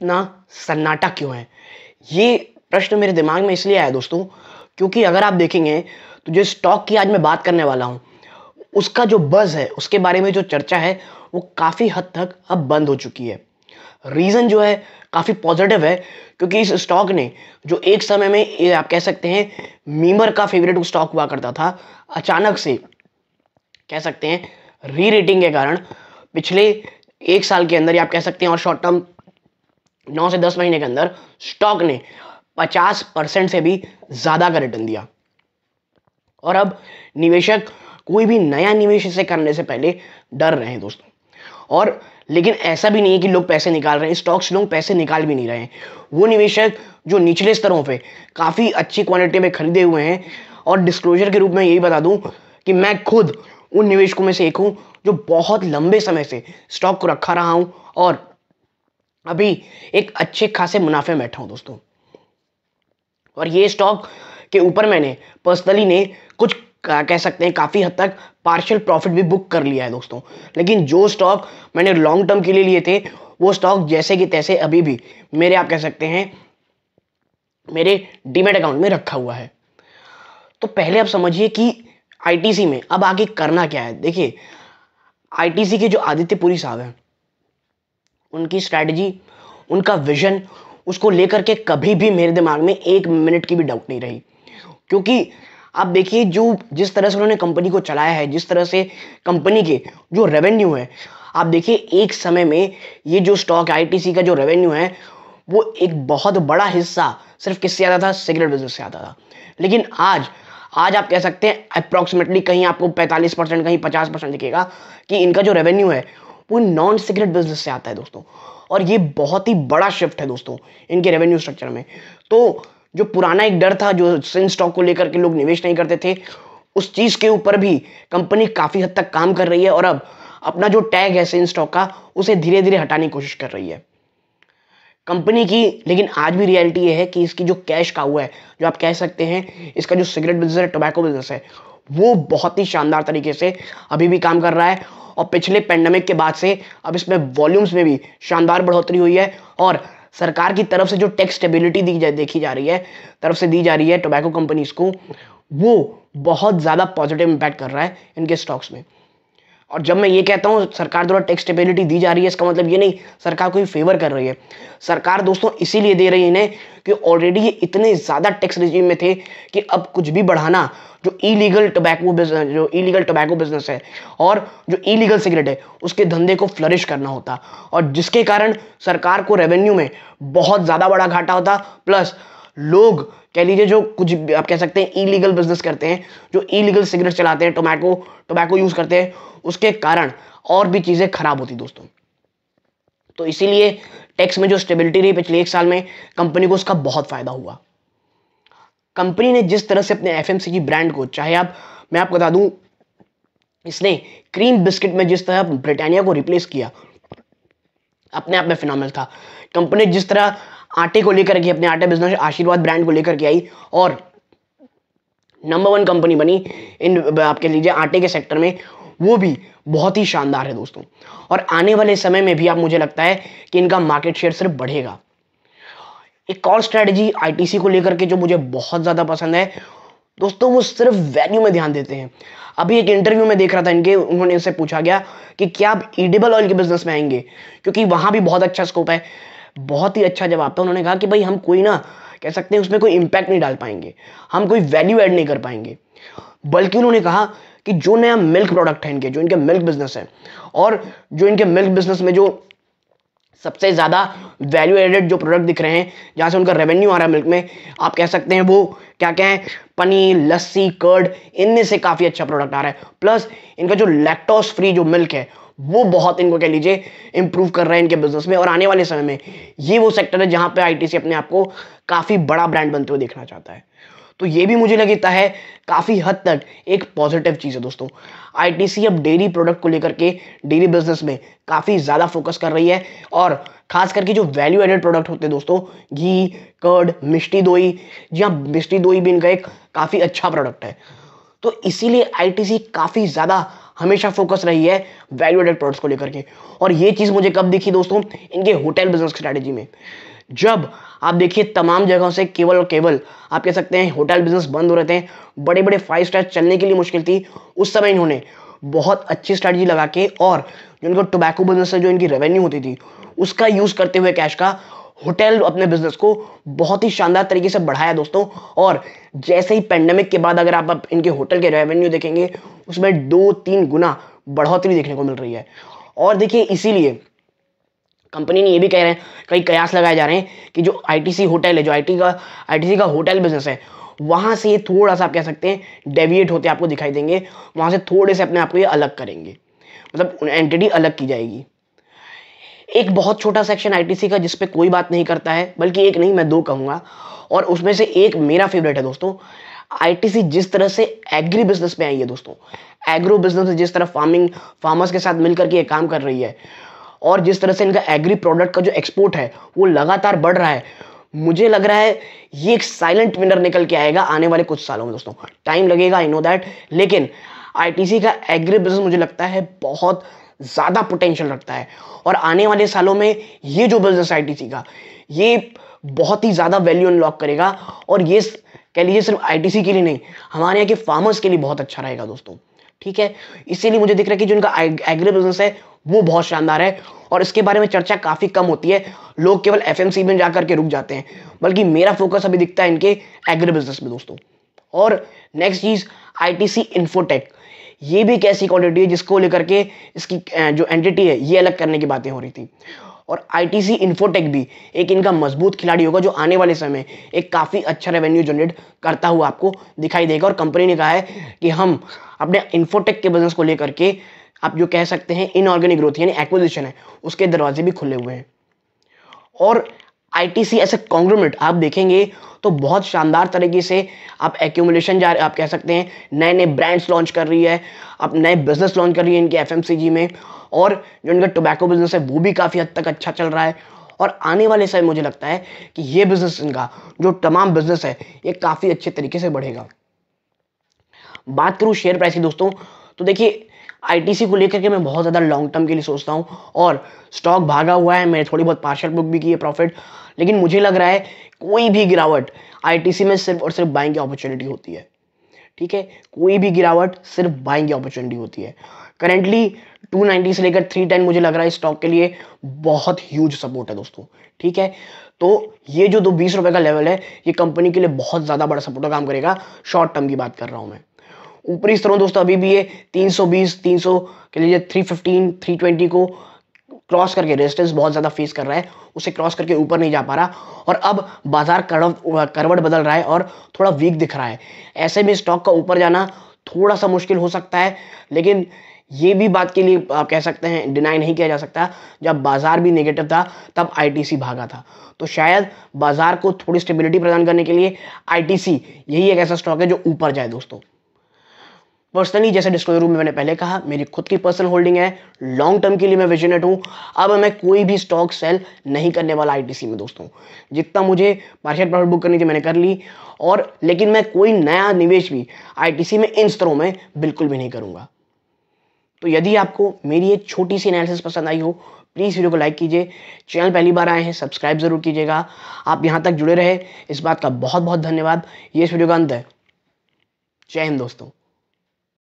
इतना सन्नाटा क्यों है ये प्रश्न मेरे दिमाग में इसलिए आया दोस्तों क्योंकि अगर आप देखेंगे तो जो स्टॉक की आज मैं बात करने वाला हूँ उसका जो बज़ है उसके बारे में जो चर्चा है वो काफ़ी हद तक अब बंद हो चुकी है रीज़न जो है काफ़ी पॉजिटिव है क्योंकि इस स्टॉक ने जो एक समय में आप कह सकते हैं मीमर का फेवरेट स्टॉक हुआ करता था अचानक से कह सकते हैं री रेटिंग के कारण पिछले एक साल के अंदर आप कह सकते हैं और शॉर्ट टर्म नौ से दस महीने के अंदर स्टॉक ने पचास परसेंट से भी ज़्यादा का रिटर्न दिया और अब निवेशक कोई भी नया निवेश इसे करने से पहले डर रहे हैं दोस्तों और लेकिन ऐसा भी नहीं है कि लोग पैसे निकाल रहे हैं स्टॉक्स लोग पैसे निकाल भी नहीं रहे हैं वो निवेशक जो निचले स्तरों पे काफ़ी अच्छी क्वालिटी में खरीदे हुए हैं और डिस्क्लोजर के रूप में यही बता दूं कि मैं खुद उन निवेशकों में से एक हूं जो बहुत लंबे समय से स्टॉक को रखा रहा हूँ और अभी एक अच्छे खासे मुनाफे में बैठा हूँ दोस्तों और ये स्टॉक के ऊपर मैंने पर्सनली ने कुछ कह सकते हैं काफ़ी हद तक पार्शियल प्रॉफिट भी बुक कर लिया है दोस्तों लेकिन जो स्टॉक मैंने लॉन्ग टर्म के लिए लिए थे वो स्टॉक जैसे कि तैसे अभी भी मेरे आप कह सकते हैं मेरे डीमेट अकाउंट में रखा हुआ है तो पहले आप समझिए कि आईटीसी में अब आगे करना क्या है देखिए आईटीसी के जो आदित्यपुरी साहब हैं उनकी स्ट्रैटेजी उनका विजन उसको लेकर के कभी भी मेरे दिमाग में एक मिनट की भी डाउट नहीं रही क्योंकि आप देखिए जो जिस तरह से उन्होंने कंपनी को चलाया है जिस तरह से कंपनी के जो रेवेन्यू है आप देखिए एक समय में ये जो स्टॉक आईटीसी का जो रेवेन्यू है वो एक बहुत बड़ा हिस्सा सिर्फ किससे आता था सिगरेट बिजनेस से आता था लेकिन आज आज आप कह सकते हैं अप्रोक्सीमेटली कहीं आपको 45 परसेंट कहीं 50 परसेंट दिखेगा कि इनका जो रेवेन्यू है वो नॉन सिगरेट बिजनेस से आता है दोस्तों और ये बहुत ही बड़ा शिफ्ट है दोस्तों इनके रेवेन्यू स्ट्रक्चर में तो जो पुराना एक डर था जो सिन स्टॉक को लेकर के लोग निवेश नहीं करते थे उस चीज़ के ऊपर भी कंपनी काफ़ी हद तक काम कर रही है और अब अपना जो टैग है सिन स्टॉक का उसे धीरे धीरे हटाने की कोशिश कर रही है कंपनी की लेकिन आज भी रियलिटी ये है कि इसकी जो कैश का हुआ है जो आप कह सकते हैं इसका जो सिगरेट बिजनेस है टोबैको बिजनेस है वो बहुत ही शानदार तरीके से अभी भी काम कर रहा है और पिछले पेंडेमिक के बाद से अब इसमें वॉल्यूम्स में भी शानदार बढ़ोतरी हुई है और सरकार की तरफ से जो टैक्स स्टेबिलिटी दी जा देखी जा रही है तरफ से दी जा रही है टोबैको कंपनीज को वो बहुत ज़्यादा पॉजिटिव इम्पैक्ट कर रहा है इनके स्टॉक्स में और जब मैं ये कहता हूँ सरकार द्वारा टैक्स स्टेबिलिटी दी जा रही है इसका मतलब ये नहीं सरकार कोई फेवर कर रही है सरकार दोस्तों इसीलिए दे रही है इन्हें कि ऑलरेडी ये इतने ज़्यादा टैक्स रिजीम में थे कि अब कुछ भी बढ़ाना जो इलीगल टोबैको बिजनेस जो इलीगल टोबैको बिजनेस है और जो इलीगल सिगरेट है उसके धंधे को फ्लरिश करना होता और जिसके कारण सरकार को रेवेन्यू में बहुत ज़्यादा बड़ा घाटा होता प्लस लोग कह लीजिए जो कुछ आप कह सकते हैं इलीगल बिजनेस करते हैं जो इलीगल सिगरेट चलाते हैं टोबैको टोबैको यूज़ करते हैं उसके कारण और भी चीज़ें खराब होती दोस्तों तो इसीलिए टैक्स में जो स्टेबिलिटी रही पिछले एक साल में कंपनी को उसका बहुत फ़ायदा हुआ कंपनी ने जिस तरह से अपने एफ की ब्रांड को चाहे आप मैं आपको बता दूं इसने क्रीम बिस्किट में जिस तरह ब्रिटानिया को रिप्लेस किया अपने आप में फिनोमिनल था कंपनी जिस तरह आटे को लेकर के अपने आटे बिजनेस आशीर्वाद ब्रांड को लेकर के आई और नंबर वन कंपनी बनी इन आपके लीजिए आटे के सेक्टर में वो भी बहुत ही शानदार है दोस्तों और आने वाले समय में भी आप मुझे लगता है कि इनका मार्केट शेयर सिर्फ बढ़ेगा एक और स्ट्रेटजी आईटीसी को लेकर के जो मुझे बहुत ज़्यादा पसंद है दोस्तों वो सिर्फ वैल्यू में ध्यान देते हैं अभी एक इंटरव्यू में देख रहा था इनके उन्होंने इनसे पूछा गया कि क्या आप ईडेबल ऑयल के बिजनेस में आएंगे क्योंकि वहां भी बहुत अच्छा स्कोप है बहुत ही अच्छा जवाब था उन्होंने कहा कि भाई हम कोई ना कह सकते हैं उसमें कोई इम्पैक्ट नहीं डाल पाएंगे हम कोई वैल्यू ऐड नहीं कर पाएंगे बल्कि उन्होंने कहा कि जो नया मिल्क प्रोडक्ट है इनके जो इनके मिल्क बिजनेस है और जो इनके मिल्क बिजनेस में जो सबसे ज़्यादा वैल्यू एडेड जो प्रोडक्ट दिख रहे हैं जहाँ से उनका रेवेन्यू आ रहा है मिल्क में आप कह सकते हैं वो क्या क्या है पनीर लस्सी कर्ड इनमें से काफ़ी अच्छा प्रोडक्ट आ रहा है प्लस इनका जो लैक्टोस फ्री जो मिल्क है वो बहुत इनको कह लीजिए इंप्रूव कर रहे हैं इनके बिजनेस में और आने वाले समय में ये वो सेक्टर है जहां पे आईटीसी अपने आप को काफ़ी बड़ा ब्रांड बनते हुए देखना चाहता है तो ये भी मुझे लगता है काफ़ी हद तक एक पॉजिटिव चीज़ है दोस्तों आईटीसी अब डेयरी प्रोडक्ट को लेकर के डेयरी बिजनेस में काफ़ी ज़्यादा फोकस कर रही है और खास करके जो वैल्यू एडेड प्रोडक्ट होते हैं दोस्तों घी कर्ड मिष्टी दोई जी हाँ मिष्टी दोई भी इनका एक काफ़ी अच्छा प्रोडक्ट है तो इसीलिए आईटीसी काफ़ी ज़्यादा हमेशा फोकस रही है वैल्यू एडेड प्रोडक्ट्स को लेकर के और ये चीज़ मुझे कब दिखी दोस्तों इनके होटल बिजनेस स्ट्रैटेजी में जब आप देखिए तमाम जगहों से केवल और केवल आप कह सकते हैं होटल बिजनेस बंद हो रहे थे बड़े बड़े फाइव स्टार चलने के लिए मुश्किल थी उस समय इन्होंने बहुत अच्छी स्ट्रैटेजी लगा के और जो इनको टोबैको बिजनेस से जो इनकी रेवेन्यू होती थी उसका यूज़ करते हुए कैश का होटल अपने बिजनेस को बहुत ही शानदार तरीके से बढ़ाया दोस्तों और जैसे ही पेंडेमिक के बाद अगर आप, इनके होटल के रेवेन्यू देखेंगे उसमें दो तीन गुना बढ़ोतरी देखने को मिल रही है और देखिए इसीलिए कंपनी ने ये भी कह रहे हैं कई कयास लगाए जा रहे हैं कि जो आईटीसी होटल है जो आईटी का आईटीसी का होटल बिजनेस है वहाँ से ये थोड़ा सा आप कह सकते हैं डेविएट होते आपको दिखाई देंगे वहाँ से थोड़े से अपने आप को ये अलग करेंगे मतलब एंटिटी अलग की जाएगी एक बहुत छोटा सेक्शन आईटीसी का जिसपे कोई बात नहीं करता है बल्कि एक नहीं मैं दो कहूँगा और उसमें से एक मेरा फेवरेट है दोस्तों आईटीसी जिस तरह से एग्री बिजनेस में आई है दोस्तों एग्रो बिजनेस जिस तरह फार्मिंग फार्मर्स के साथ मिलकर के ये काम कर रही है और जिस तरह से इनका एग्री प्रोडक्ट का जो एक्सपोर्ट है वो लगातार बढ़ रहा है मुझे लग रहा है ये एक साइलेंट विनर निकल के आएगा आने वाले कुछ सालों में दोस्तों टाइम लगेगा आई नो दैट लेकिन आईटीसी का एग्री बिजनेस मुझे लगता है बहुत ज़्यादा पोटेंशियल रखता है और आने वाले सालों में ये जो बिजनेस आई टी का ये बहुत ही ज़्यादा वैल्यू अनलॉक करेगा और ये कह लीजिए सिर्फ आईटीसी के लिए नहीं हमारे यहाँ के फार्मर्स के लिए बहुत अच्छा रहेगा दोस्तों ठीक है इसीलिए मुझे दिख रहा है कि जो इनका एग्री बिजनेस है वो बहुत शानदार है और इसके बारे में चर्चा काफ़ी कम होती है लोग केवल एफ में जा करके रुक जाते हैं बल्कि मेरा फोकस अभी दिखता है इनके एग्री बिजनेस में दोस्तों और नेक्स्ट चीज़ आई टी सी इन्फोटेक ये भी एक ऐसी क्वांटिटी है जिसको लेकर के इसकी जो एंटिटी है ये अलग करने की बातें हो रही थी और आईटीसी इन्फोटेक भी एक इनका मजबूत खिलाड़ी होगा जो आने वाले समय एक काफ़ी अच्छा रेवेन्यू जनरेट करता हुआ आपको दिखाई देगा और कंपनी ने कहा है कि हम अपने इन्फोटेक के बिजनेस को लेकर के आप जो कह सकते हैं इनऑर्गेनिक ग्रोथ यानी एक्विजिशन है उसके दरवाजे भी खुले हुए हैं और आईटीसी ऐसे कॉन्ग्रोमेट आप देखेंगे तो बहुत शानदार तरीके से आप एक्यूमुलेशन जा आप कह सकते हैं नए नए ब्रांड्स लॉन्च कर रही है आप नए बिजनेस लॉन्च कर रही है इनके एफ में और जो इनका टोबैको बिजनेस है वो भी काफ़ी हद तक अच्छा चल रहा है और आने वाले समय मुझे लगता है कि ये बिजनेस इनका जो तमाम बिजनेस है ये काफ़ी अच्छे तरीके से बढ़ेगा बात करूँ शेयर प्राइस की दोस्तों तो देखिए आईटीसी को लेकर के मैं बहुत ज़्यादा लॉन्ग टर्म के लिए सोचता हूँ और स्टॉक भागा हुआ है मैंने थोड़ी बहुत पार्शल बुक भी की है प्रॉफिट लेकिन मुझे लग रहा है कोई भी गिरावट आईटीसी में सिर्फ और सिर्फ बाइंग की अपॉर्चुनिटी होती है ठीक है कोई भी गिरावट सिर्फ बाइंग की अपॉर्चुनिटी होती है करेंटली 290 से लेकर 310 मुझे लग रहा है स्टॉक के लिए बहुत ह्यूज सपोर्ट है दोस्तों ठीक है तो ये जो दो बीस रुपए का लेवल है ये कंपनी के लिए बहुत ज़्यादा बड़ा सपोर्ट का काम करेगा शॉर्ट टर्म की बात कर रहा हूँ मैं ऊपरी स्तरों दोस्तों अभी भी ये 320 300 के लिए 315 320 को क्रॉस करके रेजिस्टेंस बहुत ज़्यादा फेस कर रहा है उसे क्रॉस करके ऊपर नहीं जा पा रहा और अब बाजार करवट करवट बदल रहा है और थोड़ा वीक दिख रहा है ऐसे में स्टॉक का ऊपर जाना थोड़ा सा मुश्किल हो सकता है लेकिन ये भी बात के लिए आप कह सकते हैं डिनाई नहीं किया जा सकता जब बाजार भी नेगेटिव था तब आईटीसी भागा था तो शायद बाजार को थोड़ी स्टेबिलिटी प्रदान करने के लिए आईटीसी यही एक ऐसा स्टॉक है जो ऊपर जाए दोस्तों पर्सनली जैसे रूम में मैंने पहले कहा मेरी खुद की पर्सनल होल्डिंग है लॉन्ग टर्म के लिए मैं विजनेट हूँ अब मैं कोई भी स्टॉक सेल नहीं करने वाला आईटीसी में दोस्तों जितना मुझे मार्केट प्रॉफिट बुक करनी थी मैंने कर ली और लेकिन मैं कोई नया निवेश भी आई में इन स्तरों में बिल्कुल भी नहीं करूँगा तो यदि आपको मेरी ये छोटी सी एनालिसिस पसंद आई हो प्लीज़ वीडियो को लाइक कीजिए चैनल पहली बार आए हैं सब्सक्राइब ज़रूर कीजिएगा आप यहाँ तक जुड़े रहे इस बात का बहुत बहुत धन्यवाद ये इस वीडियो का अंत है जय हिंद दोस्तों